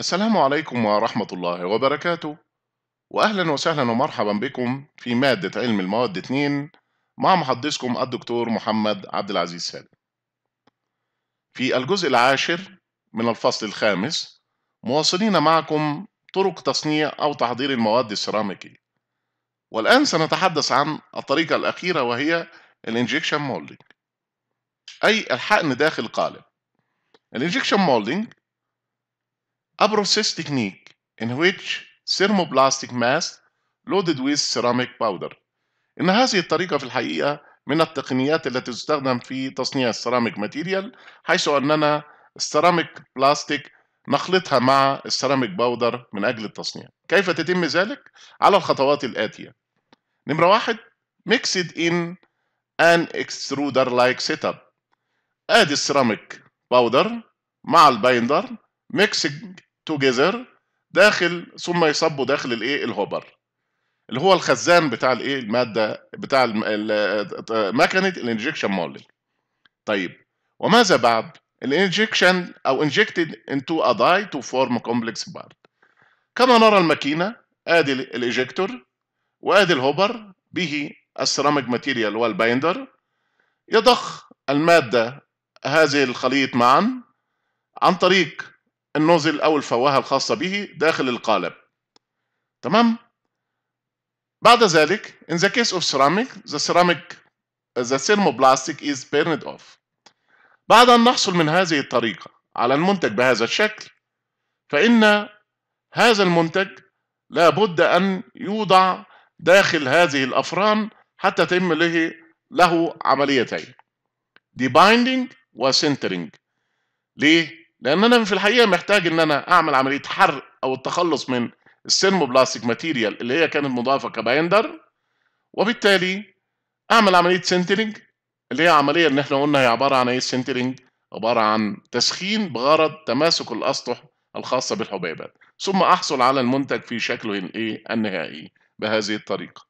السلام عليكم ورحمة الله وبركاته وأهلا وسهلا ومرحبا بكم في مادة علم المواد 2 مع محدثكم الدكتور محمد عبد العزيز سالم في الجزء العاشر من الفصل الخامس مواصلين معكم طرق تصنيع أو تحضير المواد السيراميكية والآن سنتحدث عن الطريقة الأخيرة وهي الانجكشن مولدنج أي الحقن داخل قالب الانجكشن مولدنج a process technique in which thermoplastic mass loaded with ceramic powder. إن هذه الطريقة في الحقيقة من التقنيات التي تستخدم في تصنيع السيراميك ماتيريال حيث أننا السيراميك بلاستيك نخلطها مع السيراميك باودر من أجل التصنيع كيف تتم ذلك؟ على الخطوات الآتية نمرة واحد mix it in an extruder like setup ادي السيراميك باودر مع البايندر mixing توجذر داخل ثم يصبوا داخل الايه الهوبر اللي هو الخزان بتاع الايه الماده بتاع ماكنه الانجكشن مولل طيب وماذا بعد الانجكشن او injected into a داي to form a complex كما نرى الماكينه ادي الايجكتور وادي الهوبر به السيراميك ماتيريال والبايندر يضخ الماده هذه الخليط معا عن طريق النوزل أو الفواهة الخاصة به داخل القالب تمام؟ بعد ذلك in the case of ceramic the ceramic uh, the thermoplastic is burned off بعد أن نحصل من هذه الطريقة على المنتج بهذا الشكل فإن هذا المنتج لابد أن يوضع داخل هذه الأفران حتى تتم له له عمليتين debinding وسنترينج ليه؟ لان انا في الحقيقه محتاج ان انا اعمل عمليه حرق او التخلص من السيرمو بلاستيك ماتيريال اللي هي كانت مضافه كبايندر وبالتالي اعمل عمليه سنترنج اللي هي عمليه اللي احنا قلنا هي عباره عن ايه سنترنج عباره عن تسخين بغرض تماسك الاسطح الخاصه بالحبيبات ثم احصل على المنتج في شكله الايه النهائي بهذه الطريقه